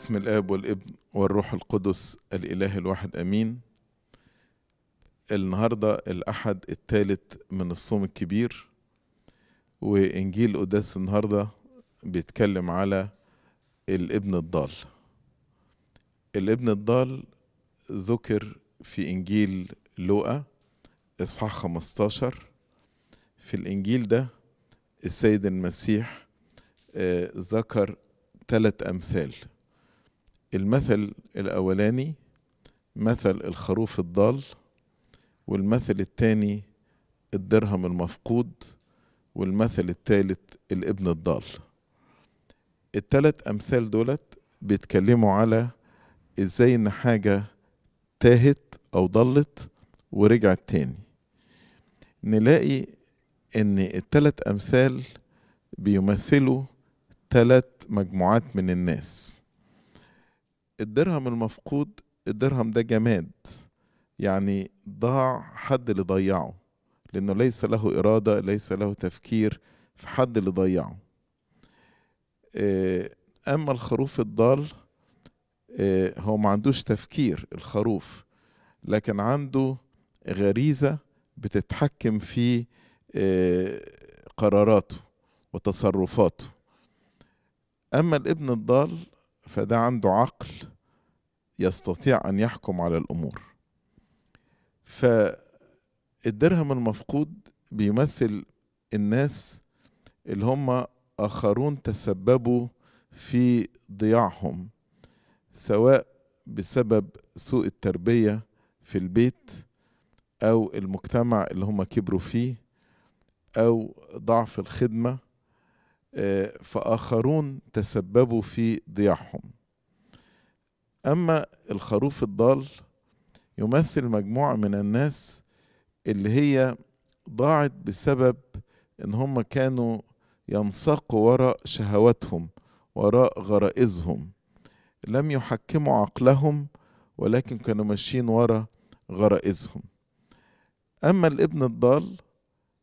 باسم الاب والابن والروح القدس الاله الواحد امين النهارده الاحد الثالث من الصوم الكبير وانجيل قداس النهارده بيتكلم على الابن الضال الابن الضال ذكر في انجيل لوقا اصحاح 15 في الانجيل ده السيد المسيح آه، ذكر ثلاث امثال المثل الأولاني مثل الخروف الضال والمثل التاني الدرهم المفقود والمثل التالت الابن الضال التلات أمثال دولت بيتكلموا على ازاي ان حاجة تاهت او ضلت ورجعت تاني نلاقي ان التلات امثال بيمثلوا تلات مجموعات من الناس الدرهم المفقود الدرهم ده جماد يعني ضاع حد اللي ضيعه لأنه ليس له إرادة ليس له تفكير في حد اللي ضيعه آه، أما الخروف الضال آه، هو ما عندوش تفكير الخروف لكن عنده غريزة بتتحكم في آه، قراراته وتصرفاته أما الابن الضال فده عنده عقل يستطيع أن يحكم على الأمور فالدرهم المفقود بيمثل الناس اللي هم آخرون تسببوا في ضياعهم سواء بسبب سوء التربية في البيت أو المجتمع اللي هم كبروا فيه أو ضعف الخدمة آه، فآخرون تسببوا في ضياعهم أما الخروف الضال يمثل مجموعة من الناس اللي هي ضاعت بسبب إن هم كانوا ينساقوا وراء شهواتهم وراء غرائزهم لم يحكموا عقلهم ولكن كانوا ماشيين وراء غرائزهم أما الابن الضال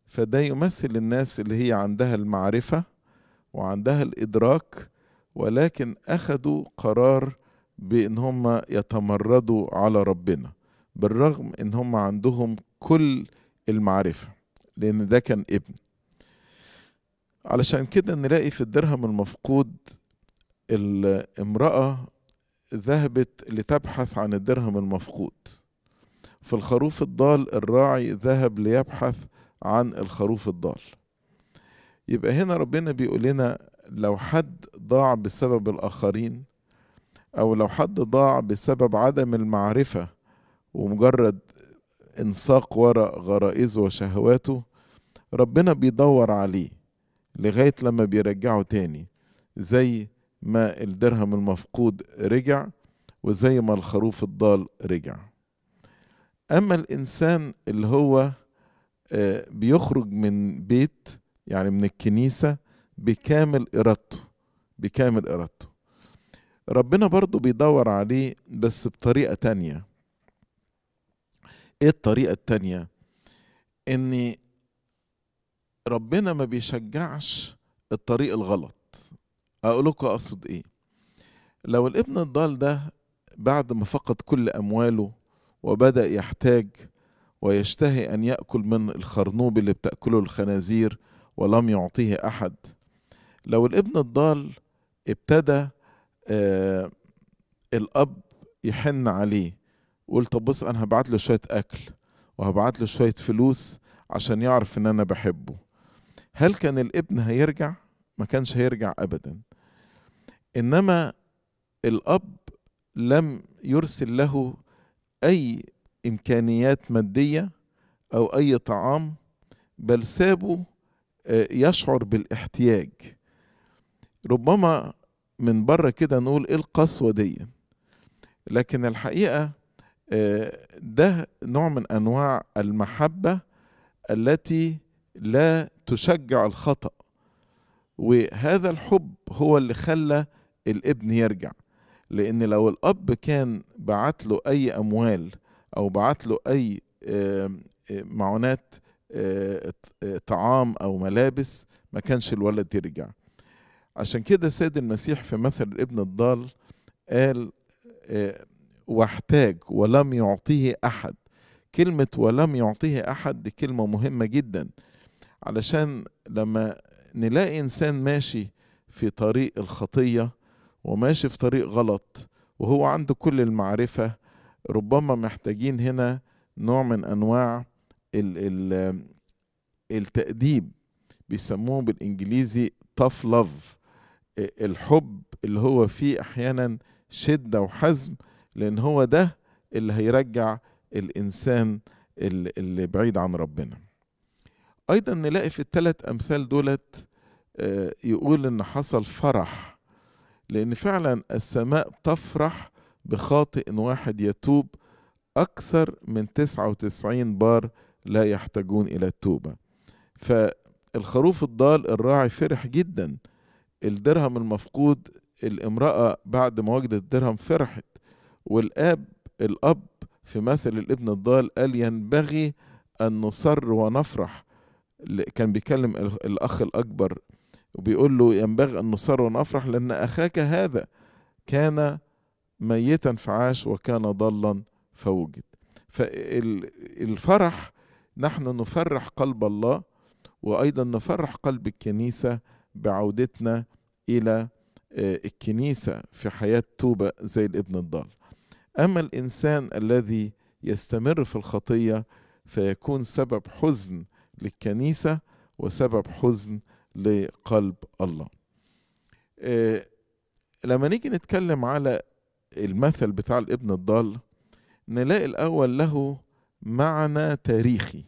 فده يمثل الناس اللي هي عندها المعرفة وعندها الإدراك ولكن أخذوا قرار بان هم يتمردوا على ربنا بالرغم ان هم عندهم كل المعرفه لان ده كان ابن علشان كده نلاقي في الدرهم المفقود الامراه ذهبت لتبحث عن الدرهم المفقود في الخروف الضال الراعي ذهب ليبحث عن الخروف الضال يبقى هنا ربنا بيقول لنا لو حد ضاع بسبب الآخرين أو لو حد ضاع بسبب عدم المعرفة ومجرد انساق وراء غرائزه وشهواته ربنا بيدور عليه لغاية لما بيرجعه تاني زي ما الدرهم المفقود رجع وزي ما الخروف الضال رجع أما الإنسان اللي هو آه، بيخرج من بيت يعني من الكنيسة بكامل إرادته بكامل إرادته ربنا برضو بيدور عليه بس بطريقة تانية ايه الطريقة التانية ان ربنا ما بيشجعش الطريق الغلط اقولك اقصد ايه لو الابن الضال ده بعد ما فقد كل امواله وبدا يحتاج ويشتهي ان ياكل من الخرنوب اللي بتاكله الخنازير ولم يعطيه احد لو الابن الضال ابتدى آه الاب يحن عليه يقول طب بص انا هبعت له شويه اكل وهبعت له شويه فلوس عشان يعرف ان انا بحبه هل كان الابن هيرجع ما كانش هيرجع ابدا انما الاب لم يرسل له اي امكانيات ماديه او اي طعام بل سابه آه، يشعر بالاحتياج ربما من بره كده نقول ايه القسوه دي لكن الحقيقه آه، ده نوع من انواع المحبه التي لا تشجع الخطا وهذا الحب هو اللي خلى الابن يرجع لان لو الاب كان بعت له اي اموال او بعت له اي آه، آه، معونات طعام او ملابس ما كانش الولد يرجع عشان كده السيد المسيح في مثل الابن الضال قال آه، واحتاج ولم يعطيه أحد كلمة ولم يعطيه أحد دي كلمة مهمة جدا علشان لما نلاقي إنسان ماشي في طريق الخطية وماشي في طريق غلط وهو عنده كل المعرفة ربما محتاجين هنا نوع من أنواع التأديب بيسموه بالإنجليزي tough love الحب اللي هو فيه احيانا شده وحزم لان هو ده اللي هيرجع الانسان اللي بعيد عن ربنا ايضا نلاقي في الثلاث امثال دولت آه، يقول ان حصل فرح لان فعلا السماء تفرح بخاطئ واحد يتوب اكثر من 99 بار لا يحتاجون الى التوبه فالخروف الضال الراعي فرح جدا الدرهم المفقود الامرأة بعد ما وجدت الدرهم فرحت والآب الأب في مثل الابن الضال قال ينبغي أن نصر ونفرح كان بيكلم الأخ الأكبر وبيقول له ينبغي أن نصر ونفرح لأن أخاك هذا كان ميتا فعاش وكان ضالا فوجد فالفرح نحن نفرح قلب الله وأيضا نفرح قلب الكنيسة بعودتنا إلى آه، الكنيسة في حياة توبة زي الابن الضال أما الإنسان الذي يستمر في الخطية فيكون سبب حزن للكنيسة وسبب حزن لقلب الله آه، لما نيجي نتكلم على المثل بتاع الابن الضال نلاقي الأول له معنى تاريخي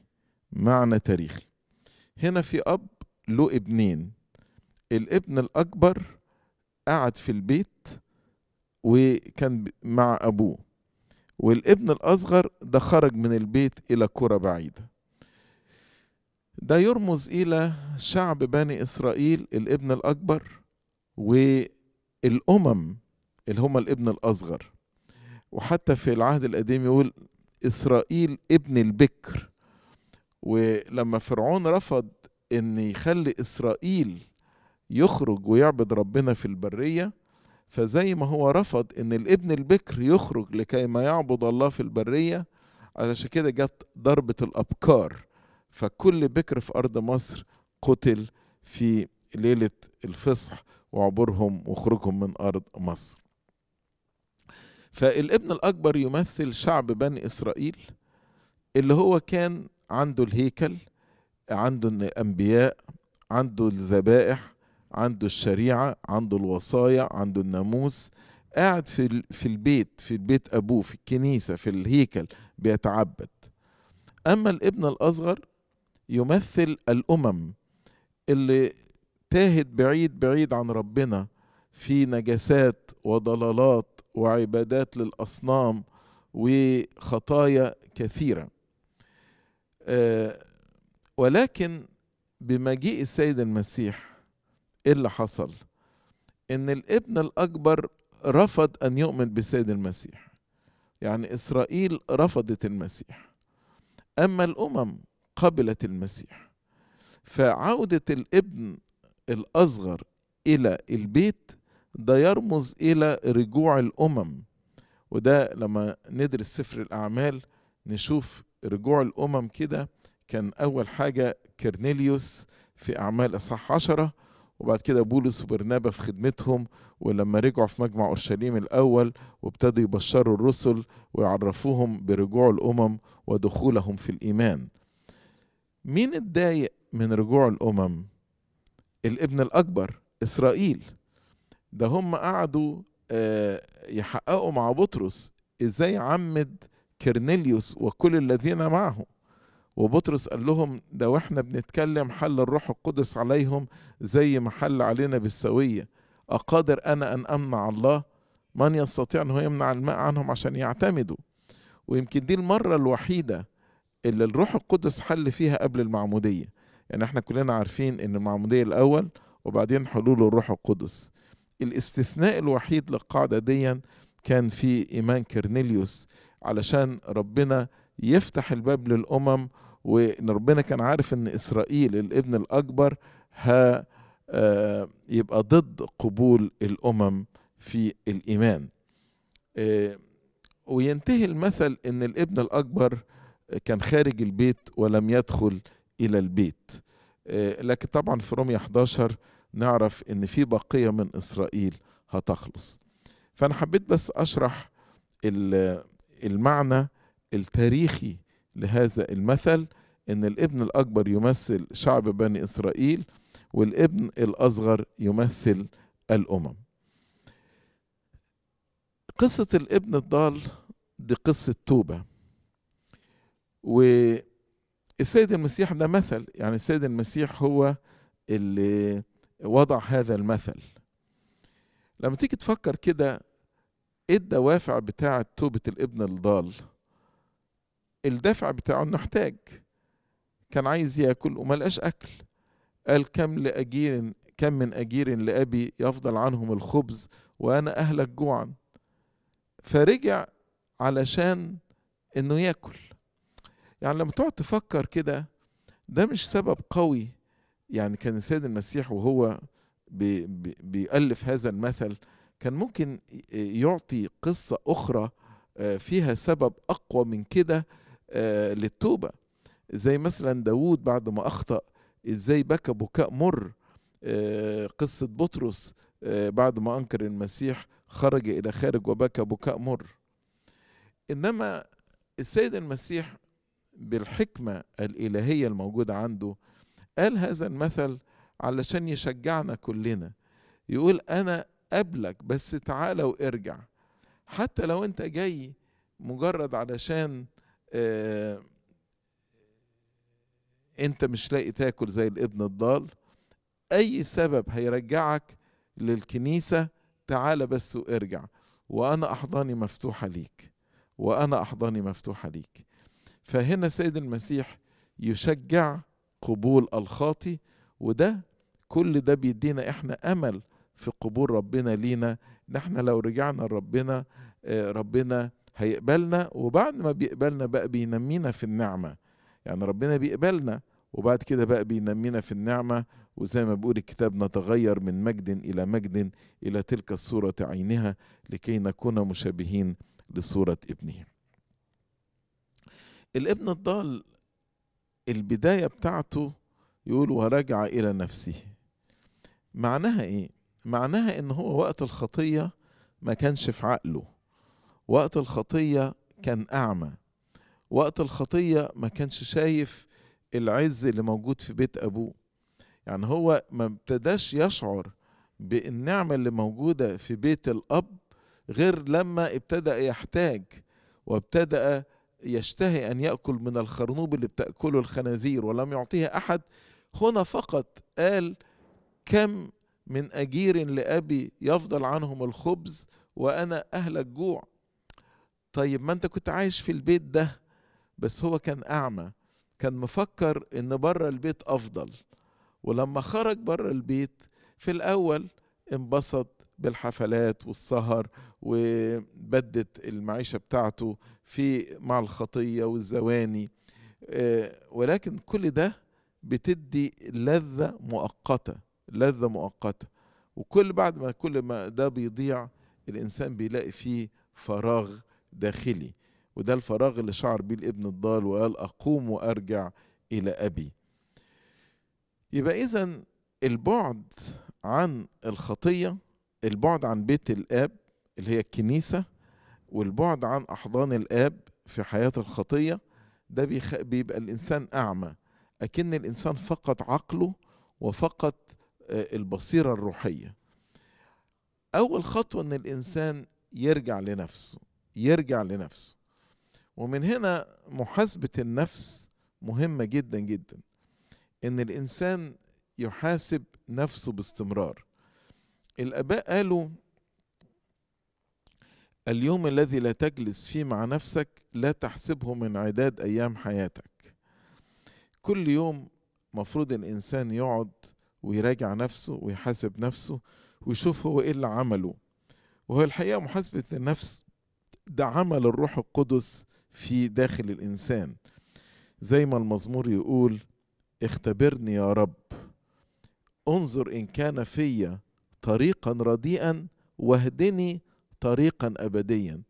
معنى تاريخي هنا في أب له ابنين الابن الأكبر قعد في البيت وكان مع أبوه والابن الأصغر ده خرج من البيت إلى كرة بعيدة ده يرمز إلى شعب بني إسرائيل الابن الأكبر والأمم اللي هما الابن الأصغر وحتى في العهد القديم يقول إسرائيل ابن البكر ولما فرعون رفض ان يخلي اسرائيل يخرج ويعبد ربنا في البرية فزي ما هو رفض ان الابن البكر يخرج لكي ما يعبد الله في البرية علشان كده جت ضربة الأبكار فكل بكر في أرض مصر قتل في ليلة الفصح وعبورهم وخروجهم من أرض مصر فالابن الأكبر يمثل شعب بني إسرائيل اللي هو كان عنده الهيكل عنده الأنبياء عنده الذبائح عنده الشريعة عنده الوصايا عنده الناموس قاعد في في البيت في بيت أبوه في الكنيسة في الهيكل بيتعبد أما الابن الأصغر يمثل الأمم اللي تاهت بعيد بعيد عن ربنا في نجاسات وضلالات وعبادات للأصنام وخطايا كثيرة آه، ولكن بمجيء السيد المسيح ايه اللي حصل ان الابن الاكبر رفض ان يؤمن بسيد المسيح يعني اسرائيل رفضت المسيح اما الامم قبلت المسيح فعوده الابن الاصغر الى البيت ده يرمز الى رجوع الامم وده لما ندرس سفر الاعمال نشوف رجوع الامم كده كان اول حاجه كرنيليوس في اعمال اصحاح عشره وبعد كده بولس وبرنابا في خدمتهم ولما رجعوا في مجمع اورشليم الاول وابتدوا يبشروا الرسل ويعرفوهم برجوع الامم ودخولهم في الايمان مين اتضايق من رجوع الامم الابن الاكبر اسرائيل ده هم قعدوا آه، يحققوا مع بطرس ازاي عمد كرنيليوس وكل الذين معه وبطرس قال لهم ده واحنا بنتكلم حل الروح القدس عليهم زي ما حل علينا بالسوية أقادر أنا أن أمنع الله من يستطيع أنه يمنع الماء عنهم عشان يعتمدوا ويمكن دي المرة الوحيدة اللي الروح القدس حل فيها قبل المعمودية يعني احنا كلنا عارفين ان المعمودية الأول وبعدين حلول الروح القدس الاستثناء الوحيد للقاعدة دي كان في إيمان كرنيليوس علشان ربنا يفتح الباب للأمم وان ربنا كان عارف ان اسرائيل الابن الاكبر ها آه، يبقى ضد قبول الامم في الايمان آه، وينتهي المثل ان الابن الاكبر كان خارج البيت ولم يدخل الى البيت آه، لكن طبعا في رومية 11 نعرف ان في بقية من اسرائيل هتخلص فانا حبيت بس اشرح المعنى التاريخي لهذا المثل ان الابن الاكبر يمثل شعب بني اسرائيل والابن الاصغر يمثل الامم قصة الابن الضال دي قصة توبة والسيد المسيح ده مثل يعني السيد المسيح هو اللي وضع هذا المثل لما تيجي تفكر كده ايه الدوافع بتاعة توبة الابن الضال الدافع بتاعه انه احتاج كان عايز ياكل وما لقاش اكل قال كم لاجير كم من اجير لابي يفضل عنهم الخبز وانا اهلك جوعا فرجع علشان انه ياكل يعني لما تقعد تفكر كده ده مش سبب قوي يعني كان السيد المسيح وهو بي بي بيألف هذا المثل كان ممكن يعطي قصة أخرى آه، فيها سبب أقوى من كده آه، للتوبة زي مثلا داود بعد ما أخطأ إزاي بكى بكاء مر آه، قصة بطرس آه، بعد ما أنكر المسيح خرج إلى خارج وبكى بكاء مر إنما السيد المسيح بالحكمة الإلهية الموجودة عنده قال هذا المثل علشان يشجعنا كلنا يقول أنا قبلك بس تعالى وارجع حتى لو أنت جاي مجرد علشان آه انت مش لاقي تاكل زي الابن الضال اي سبب هيرجعك للكنيسه تعال بس وارجع وانا احضاني مفتوحه ليك وانا احضاني مفتوحه ليك فهنا سيد المسيح يشجع قبول الخاطي وده كل ده بيدينا احنا امل في قبول ربنا لينا ان احنا لو رجعنا لربنا آه، ربنا هيقبلنا وبعد ما بيقبلنا بقى بينمينا في النعمة يعني ربنا بيقبلنا وبعد كده بقى بينمينا في النعمة وزي ما بيقول الكتاب نتغير من مجد إلى مجد إلى تلك الصورة عينها لكي نكون مشابهين لصورة ابنه الابن الضال البداية بتاعته يقول ورجع إلى نفسه معناها إيه؟ معناها إن هو وقت الخطية ما كانش في عقله وقت الخطية كان أعمى وقت الخطية ما كانش شايف العز اللي موجود في بيت أبوه يعني هو ما ابتداش يشعر بالنعمة اللي موجودة في بيت الأب غير لما ابتدأ يحتاج وابتدأ يشتهي أن يأكل من الخرنوب اللي بتأكله الخنازير ولم يعطيها أحد هنا فقط قال كم من أجير لأبي يفضل عنهم الخبز وأنا أهلك جوع طيب ما انت كنت عايش في البيت ده بس هو كان اعمى كان مفكر ان بره البيت افضل ولما خرج بره البيت في الاول انبسط بالحفلات والسهر وبدت المعيشه بتاعته في مع الخطيه والزواني آه، ولكن كل ده بتدي لذه مؤقته لذه مؤقته وكل بعد ما كل ما ده بيضيع الانسان بيلاقي فيه فراغ داخلي وده الفراغ اللي شعر بيه الابن الضال وقال أقوم وأرجع إلى أبي يبقى إذا البعد عن الخطية البعد عن بيت الآب اللي هي الكنيسة والبعد عن أحضان الآب في حياة الخطية ده بيخ... بيبقى الإنسان أعمى أكن الإنسان فقد عقله وفقد آه، البصيرة الروحية أول خطوة إن الإنسان يرجع لنفسه يرجع لنفسه ومن هنا محاسبة النفس مهمة جدا جدا إن الإنسان يحاسب نفسه باستمرار الآباء قالوا اليوم الذي لا تجلس فيه مع نفسك لا تحسبه من عداد أيام حياتك كل يوم مفروض الإنسان يقعد ويراجع نفسه ويحاسب نفسه ويشوف هو إيه اللي عمله وهو الحقيقة محاسبة النفس ده عمل الروح القدس في داخل الانسان زي ما المزمور يقول اختبرني يا رب انظر ان كان فيا طريقا رديئا واهدني طريقا ابديا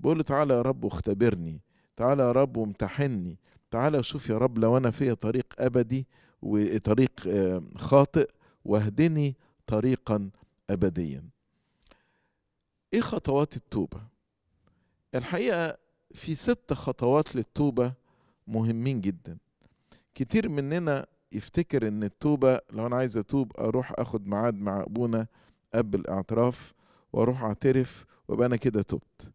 بقول تعالى يا رب واختبرني تعالى يا رب وامتحني تعالى شوف يا رب لو انا فيا طريق ابدي وطريق آه، خاطئ واهدني طريقا ابديا ايه خطوات التوبه الحقيقه في ست خطوات للتوبه مهمين جدا كتير مننا يفتكر ان التوبه لو انا عايز اتوب اروح اخد ميعاد مع ابونا قبل الاعتراف واروح اعترف وابقى انا كده تبت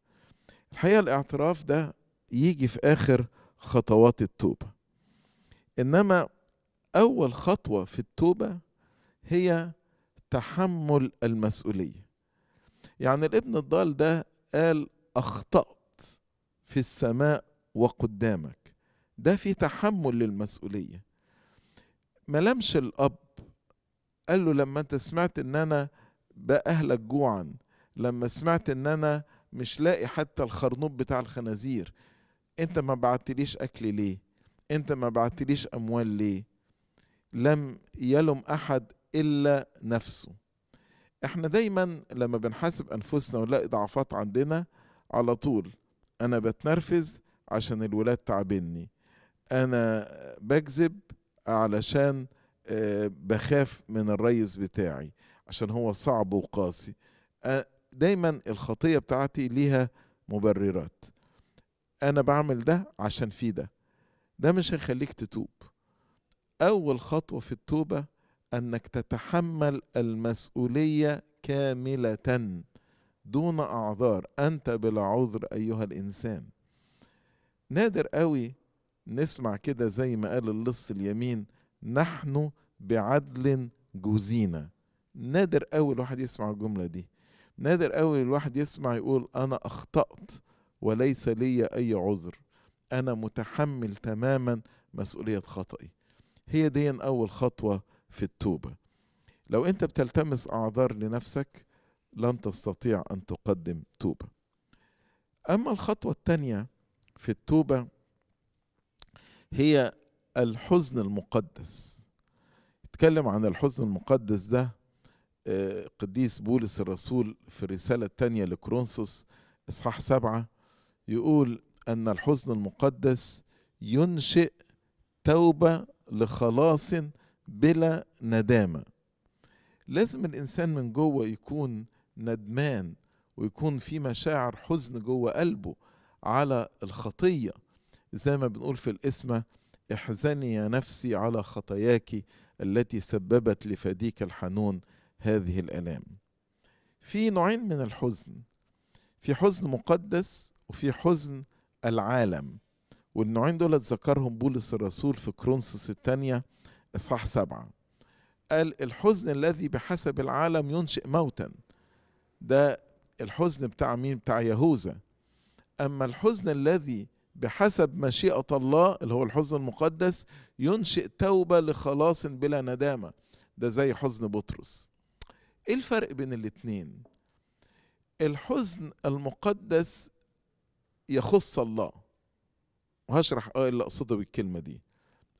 الحقيقه الاعتراف ده يجي في اخر خطوات التوبه انما اول خطوه في التوبه هي تحمل المسؤوليه يعني الابن الضال ده قال اخطات في السماء وقدامك ده في تحمل للمسؤوليه ما لمش الاب قال له لما انت سمعت ان انا باهلك جوعا لما سمعت ان انا مش لاقي حتى الخرنوب بتاع الخنازير انت ما بعتليش اكل ليه انت ما بعتليش اموال ليه لم يلم احد الا نفسه احنا دايما لما بنحاسب انفسنا ونلاقي ضعفات عندنا على طول انا بتنرفز عشان الولاد تعبني انا بكذب علشان آه، بخاف من الريس بتاعي عشان هو صعب وقاسي دايما الخطيه بتاعتي ليها مبررات انا بعمل ده عشان في ده ده مش هيخليك تتوب اول خطوه في التوبه انك تتحمل المسؤوليه كامله دون أعذار أنت بلا عذر أيها الإنسان نادر قوي نسمع كده زي ما قال اللص اليمين نحن بعدل جوزينا نادر قوي الواحد يسمع الجملة دي نادر قوي الواحد يسمع يقول أنا أخطأت وليس لي أي عذر أنا متحمل تماما مسؤولية خطأي هي دي أول خطوة في التوبة لو أنت بتلتمس أعذار لنفسك لن تستطيع أن تقدم توبة أما الخطوة الثانية في التوبة هي الحزن المقدس يتكلم عن الحزن المقدس ده آه، قديس بولس الرسول في الرسالة الثانية لكرونسوس إصحاح سبعة يقول أن الحزن المقدس ينشئ توبة لخلاص بلا ندامة لازم الإنسان من جوه يكون ندمان ويكون في مشاعر حزن جوه قلبه على الخطية زي ما بنقول في القسمة احزني يا نفسي على خطاياك التي سببت لفديك الحنون هذه الآلام في نوعين من الحزن في حزن مقدس وفي حزن العالم والنوعين دول ذكرهم بولس الرسول في كرونسوس الثانية إصحاح سبعة قال الحزن الذي بحسب العالم ينشئ موتا ده الحزن بتاع مين بتاع يهوذا اما الحزن الذي بحسب مشيئه الله اللي هو الحزن المقدس ينشئ توبه لخلاص بلا ندامه ده زي حزن بطرس ايه الفرق بين الاتنين الحزن المقدس يخص الله وهشرح ايه اللي اقصده بالكلمه دي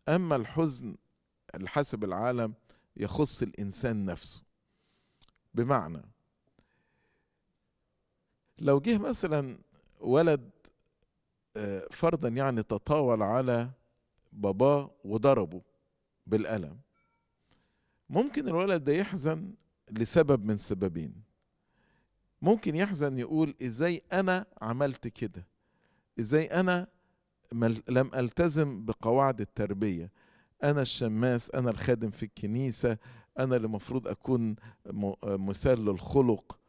اما الحزن اللي حسب العالم يخص الانسان نفسه بمعنى لو جه مثلا ولد آه، فرضا يعني تطاول على باباه وضربه بالقلم ممكن الولد ده يحزن لسبب من سببين ممكن يحزن يقول ازاي انا عملت كده ازاي انا لم التزم بقواعد التربيه انا الشماس انا الخادم في الكنيسه انا اللي المفروض اكون مثال للخلق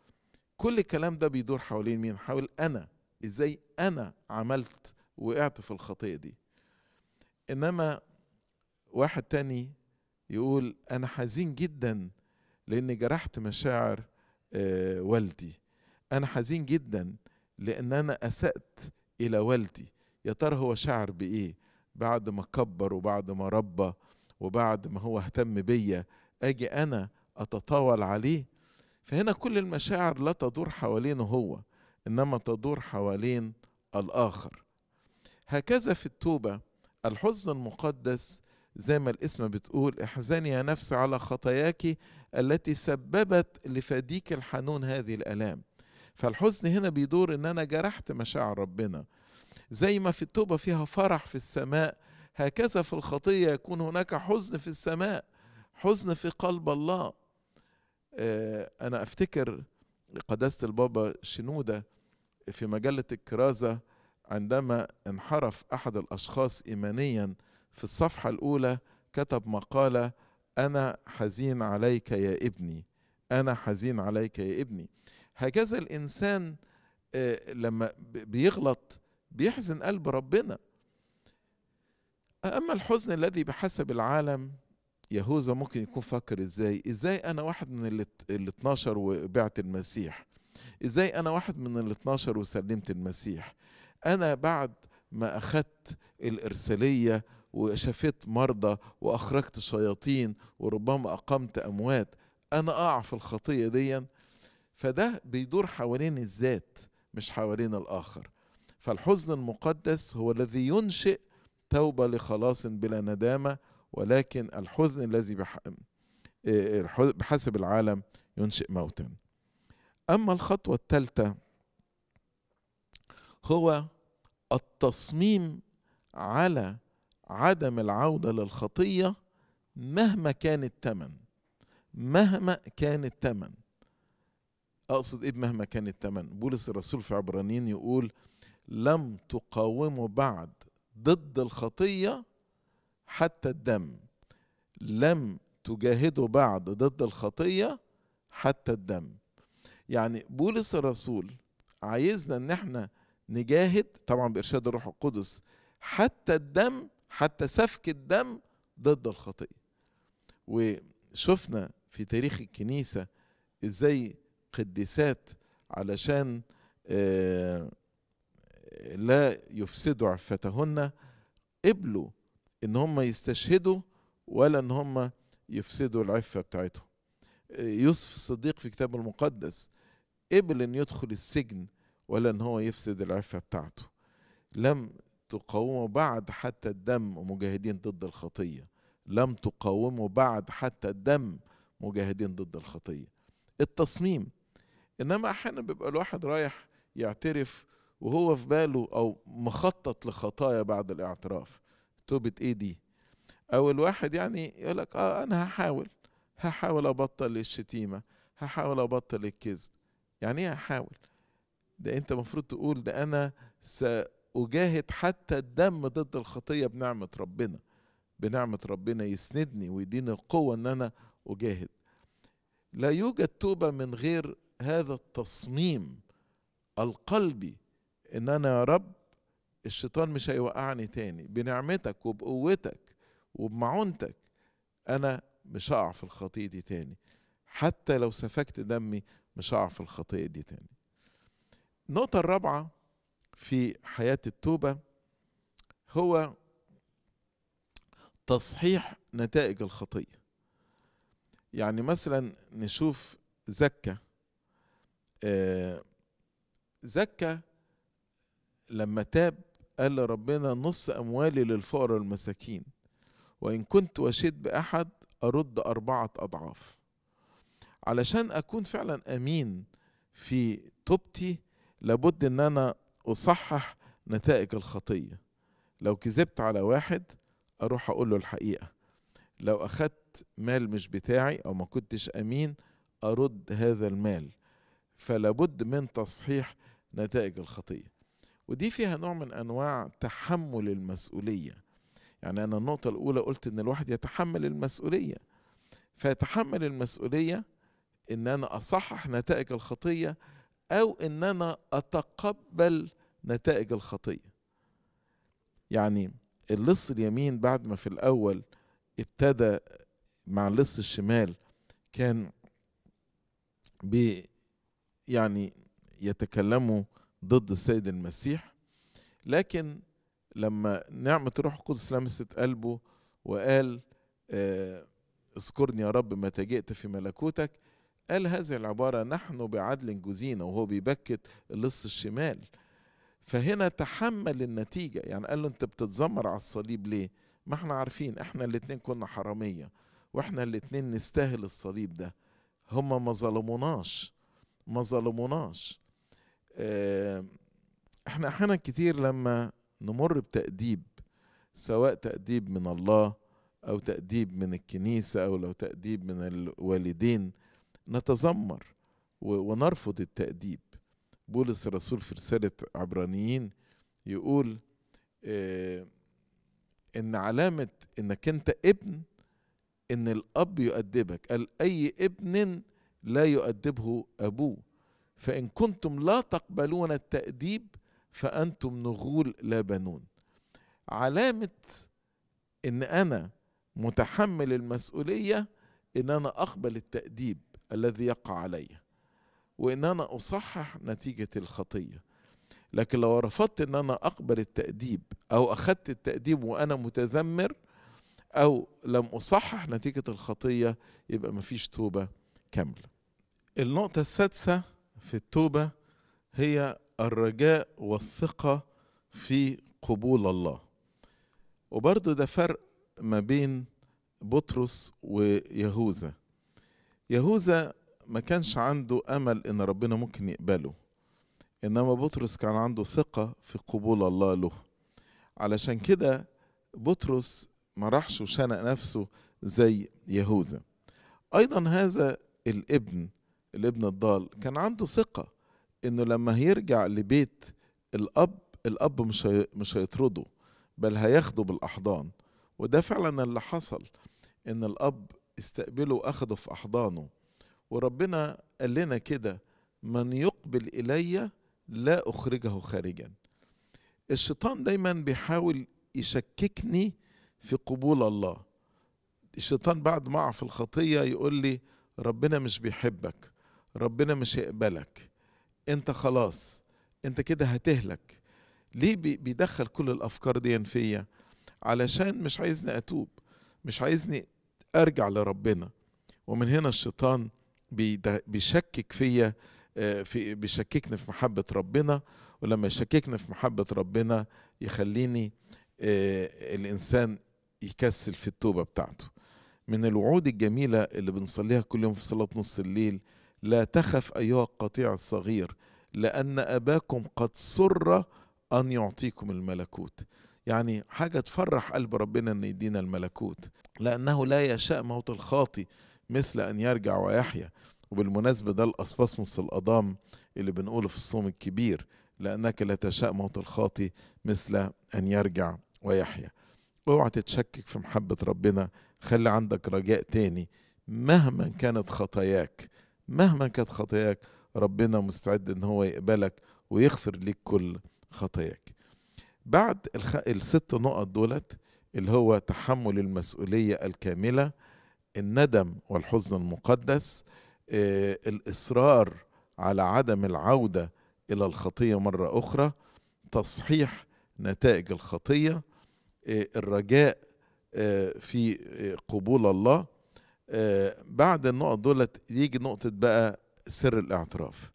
كل الكلام ده بيدور حوالين مين حول انا ازاي انا عملت وقعت في الخطيه دي انما واحد تاني يقول انا حزين جدا لان جرحت مشاعر آه، والدي انا حزين جدا لان انا اسات الى والدي يا ترى هو شعر بايه بعد ما كبر وبعد ما ربى وبعد ما هو اهتم بيا اجي انا اتطاول عليه فهنا كل المشاعر لا تدور حوالينه هو انما تدور حوالين الاخر هكذا في التوبه الحزن المقدس زي ما الاسم بتقول احزني يا نفس على خطاياك التي سببت لفديك الحنون هذه الالام فالحزن هنا بيدور ان انا جرحت مشاعر ربنا زي ما في التوبه فيها فرح في السماء هكذا في الخطيه يكون هناك حزن في السماء حزن في قلب الله آه، انا افتكر قداسه البابا شنوده في مجله الكرازه عندما انحرف احد الاشخاص ايمانيا في الصفحه الاولى كتب مقاله انا حزين عليك يا ابني انا حزين عليك يا ابني هكذا الانسان آه، لما بيغلط بيحزن قلب ربنا اما الحزن الذي بحسب العالم يهوذا ممكن يكون فكر ازاي ازاي انا واحد من ال 12 وبعت المسيح ازاي انا واحد من ال 12 وسلمت المسيح انا بعد ما اخذت الارساليه وشفيت مرضى واخرجت شياطين وربما اقمت اموات انا اقع في الخطيه ديا فده بيدور حوالين الذات مش حوالين الاخر فالحزن المقدس هو الذي ينشئ توبه لخلاص بلا ندامه ولكن الحزن الذي آه، بحسب العالم ينشئ موتا أما الخطوة الثالثة هو التصميم على عدم العودة للخطية مهما كان الثمن مهما كان الثمن أقصد إيه مهما كان الثمن بولس الرسول في عبرانيين يقول لم تقاوموا بعد ضد الخطية حتى الدم لم تجاهدوا بعد ضد الخطية حتى الدم يعني بولس الرسول عايزنا ان احنا نجاهد طبعا بارشاد الروح القدس حتى الدم حتى سفك الدم ضد الخطية وشفنا في تاريخ الكنيسة ازاي قديسات علشان آه، لا يفسدوا عفتهن قبلوا ان هم يستشهدوا ولا ان هم يفسدوا العفه بتاعتهم يوسف الصديق في كتابه المقدس قبل ان يدخل السجن ولا ان هو يفسد العفه بتاعته لم تقاوموا بعد حتى الدم مجاهدين ضد الخطيه لم تقاوموا بعد حتى الدم مجاهدين ضد الخطيه التصميم انما احيانا بيبقى الواحد رايح يعترف وهو في باله او مخطط لخطايا بعد الاعتراف توبه ايه دي او الواحد يعني يقول لك اه انا هحاول هحاول ابطل الشتيمه هحاول ابطل الكذب يعني ايه هحاول ده انت المفروض تقول ده انا ساجاهد حتى الدم ضد الخطيه بنعمه ربنا بنعمه ربنا يسندني ويديني القوه ان انا اجاهد لا يوجد توبه من غير هذا التصميم القلبي ان انا يا رب الشيطان مش هيوقعني تاني بنعمتك وبقوتك وبمعونتك انا مش هقع في الخطيه دي تاني حتى لو سفكت دمي مش هقع في الخطيه دي تاني النقطه الرابعه في حياه التوبه هو تصحيح نتائج الخطيه يعني مثلا نشوف زكا آه، زكا لما تاب قال ربنا نص أموالي للفقراء المساكين وإن كنت وشيت بأحد أرد أربعة أضعاف علشان أكون فعلا أمين في توبتي لابد إن أنا أصحح نتائج الخطية لو كذبت على واحد أروح أقول له الحقيقة لو أخدت مال مش بتاعي أو ما كنتش أمين أرد هذا المال فلابد من تصحيح نتائج الخطيه ودي فيها نوع من انواع تحمل المسؤوليه يعني انا النقطه الاولى قلت ان الواحد يتحمل المسؤوليه فيتحمل المسؤوليه ان انا اصحح نتائج الخطيه او ان انا اتقبل نتائج الخطيه يعني اللص اليمين بعد ما في الاول ابتدى مع اللص الشمال كان بي يعني يتكلموا ضد السيد المسيح لكن لما نعمة الروح القدس لمست قلبه وقال آه، اذكرني يا رب متى جئت في ملكوتك قال هذه العبارة نحن بعدل جزينا وهو بيبكت اللص الشمال فهنا تحمل النتيجة يعني قال له انت بتتذمر على الصليب ليه ما احنا عارفين احنا الاتنين كنا حرامية واحنا الاتنين نستاهل الصليب ده هما ما ظلموناش ما ظلموناش آه، احنا احيانا كتير لما نمر بتأديب سواء تأديب من الله أو تأديب من الكنيسة أو لو تأديب من الوالدين نتذمر ونرفض التأديب بولس الرسول في رسالة عبرانيين يقول اه إن علامة إنك أنت ابن إن الأب يؤدبك قال أي ابن لا يؤدبه أبوه فإن كنتم لا تقبلون التأديب فأنتم نغول لا بنون علامة إن أنا متحمل المسؤولية إن أنا أقبل التأديب الذي يقع علي وإن أنا أصحح نتيجة الخطية لكن لو رفضت إن أنا أقبل التأديب أو أخذت التأديب وأنا متذمر أو لم أصحح نتيجة الخطية يبقى مفيش توبة كاملة النقطة السادسة في التوبه هي الرجاء والثقه في قبول الله وبرضه ده فرق ما بين بطرس ويهوذا يهوذا ما كانش عنده امل ان ربنا ممكن يقبله انما بطرس كان عنده ثقه في قبول الله له علشان كده بطرس ما راحش وشنق نفسه زي يهوذا ايضا هذا الابن الابن الضال كان عنده ثقة انه لما هيرجع لبيت الاب الاب مش مش هيطرده بل هياخده بالاحضان وده فعلا اللي حصل ان الاب استقبله واخده في احضانه وربنا قال لنا كده من يقبل الي لا اخرجه خارجا الشيطان دايما بيحاول يشككني في قبول الله الشيطان بعد ما اقع في الخطيه يقول لي ربنا مش بيحبك ربنا مش هيقبلك انت خلاص انت كده هتهلك ليه بيدخل كل الافكار دي فيا علشان مش عايزني اتوب مش عايزني ارجع لربنا ومن هنا الشيطان بيشكك فيا آه، في بيشككني في محبة ربنا ولما يشككني في محبة ربنا يخليني آه، الإنسان يكسل في التوبة بتاعته من الوعود الجميلة اللي بنصليها كل يوم في صلاة نص الليل لا تخف أيها القطيع الصغير لأن أباكم قد سر أن يعطيكم الملكوت يعني حاجة تفرح قلب ربنا أن يدينا الملكوت لأنه لا يشاء موت الخاطي مثل أن يرجع ويحيا وبالمناسبة ده الأسباسموس الأضام اللي بنقوله في الصوم الكبير لأنك لا تشاء موت الخاطي مثل أن يرجع ويحيا اوعى تتشكك في محبة ربنا خلي عندك رجاء تاني مهما كانت خطاياك مهما كانت خطاياك ربنا مستعد ان هو يقبلك ويغفر لك كل خطاياك بعد الخ... الست نقط دولت اللي هو تحمل المسؤولية الكاملة الندم والحزن المقدس آه، الإصرار على عدم العودة إلى الخطية مرة أخرى تصحيح نتائج الخطية آه، الرجاء آه، في قبول الله آه، بعد النقط دولت يجي نقطة بقى سر الاعتراف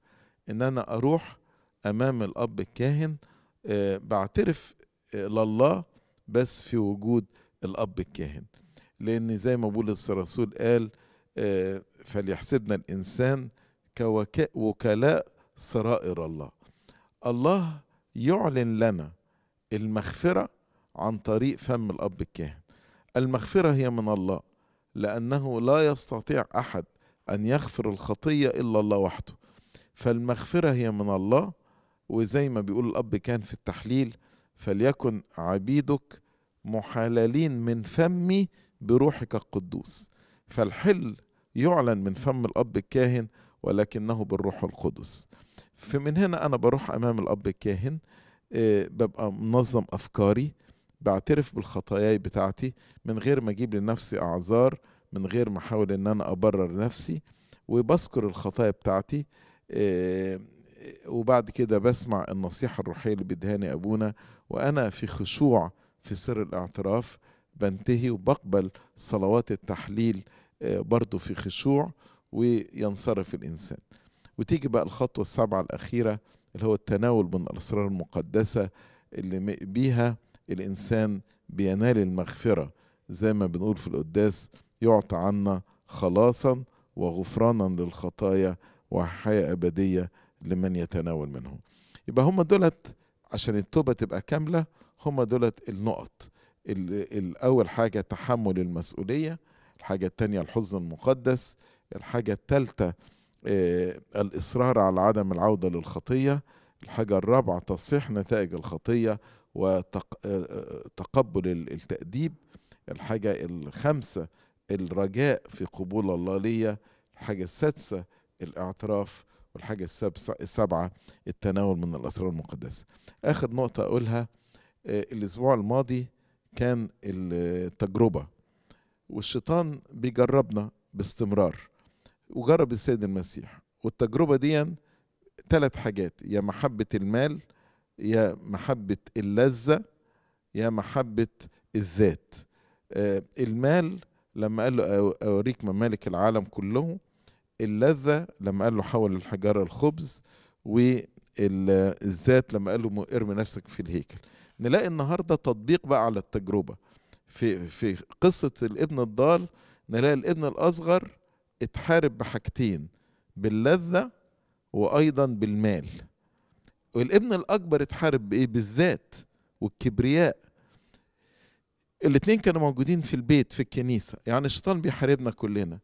إن أنا أروح أمام الأب الكاهن آه، بعترف آه، لله بس في وجود الأب الكاهن لأن زي ما بولس الرسول قال فليحسبنا الإنسان كوكلاء سرائر الله الله يعلن لنا المغفرة عن طريق فم الأب الكاهن المغفرة هي من الله لأنه لا يستطيع أحد أن يغفر الخطية إلا الله وحده فالمغفرة هي من الله وزي ما بيقول الأب كان في التحليل فليكن عبيدك محللين من فمي بروحك القدوس فالحل يعلن من فم الأب الكاهن ولكنه بالروح القدس فمن هنا أنا بروح أمام الأب الكاهن آه، ببقى منظم أفكاري بعترف بالخطاياي بتاعتي من غير ما أجيب لنفسي أعذار من غير ما احاول ان انا ابرر نفسي وبذكر الخطايا بتاعتي آه، وبعد كده بسمع النصيحة الروحية اللي بيدهاني أبونا وأنا في خشوع في سر الاعتراف بنتهي وبقبل صلوات التحليل آه، برضو في خشوع وينصرف الإنسان وتيجي بقى الخطوة السابعة الأخيرة اللي هو التناول من الأسرار المقدسة اللي بيها الإنسان بينال المغفرة زي ما بنقول في القداس يعطى عنا خلاصا وغفرانا للخطايا وحياة أبدية لمن يتناول منهم يبقى هم دولت عشان التوبة تبقى كاملة هم دولت النقط الأول حاجة تحمل المسؤولية الحاجة الثانية الحزن المقدس الحاجة الثالثة آه، الإصرار على عدم العودة للخطية الحاجة الرابعة تصحيح نتائج الخطية وتقبل آه، آه، التأديب الحاجة الخامسة الرجاء في قبول الله ليا الحاجة السادسة الاعتراف والحاجة السابعة التناول من الأسرار المقدسة آخر نقطة أقولها آه، الأسبوع الماضي كان التجربة والشيطان بيجربنا باستمرار وجرب السيد المسيح والتجربة دي ثلاث حاجات يا محبة المال يا محبة اللذة يا محبة الذات آه، المال لما قال له أوريك ممالك العالم كله اللذة لما قال له حول الحجارة الخبز والذات لما قال له ارمي نفسك في الهيكل نلاقي النهاردة تطبيق بقى على التجربة في, في قصة الابن الضال نلاقي الابن الأصغر اتحارب بحاجتين باللذة وأيضا بالمال والابن الأكبر اتحارب بإيه بالذات والكبرياء الاثنين كانوا موجودين في البيت في الكنيسة يعني الشيطان بيحاربنا كلنا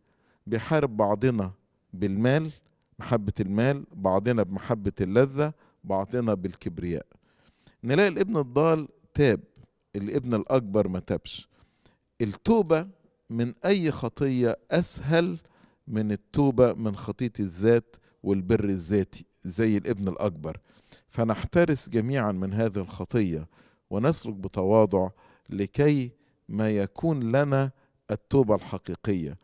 بيحارب بعضنا بالمال محبة المال بعضنا بمحبة اللذة بعضنا بالكبرياء نلاقي الابن الضال تاب الابن الأكبر ما تابش التوبة من أي خطية أسهل من التوبة من خطية الذات والبر الذاتي زي الابن الأكبر فنحترس جميعا من هذه الخطية ونسلك بتواضع لكي ما يكون لنا التوبة الحقيقية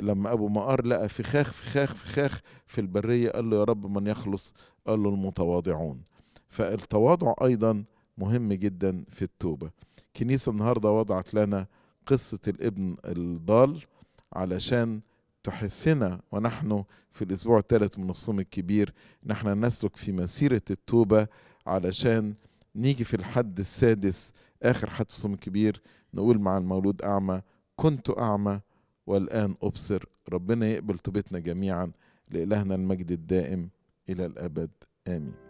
لما أبو مقار لقى فخاخ فخاخ فخاخ في البرية قال له يا رب من يخلص قال له المتواضعون فالتواضع أيضا مهم جدا في التوبة كنيسة النهاردة وضعت لنا قصة الابن الضال علشان تحثنا ونحن في الأسبوع الثالث من الصوم الكبير نحن نسلك في مسيرة التوبة علشان نيجي في الحد السادس آخر حد في صوم الكبير نقول مع المولود أعمى كنت أعمى والآن أبصر ربنا يقبل توبتنا جميعا لإلهنا المجد الدائم إلى الأبد آمين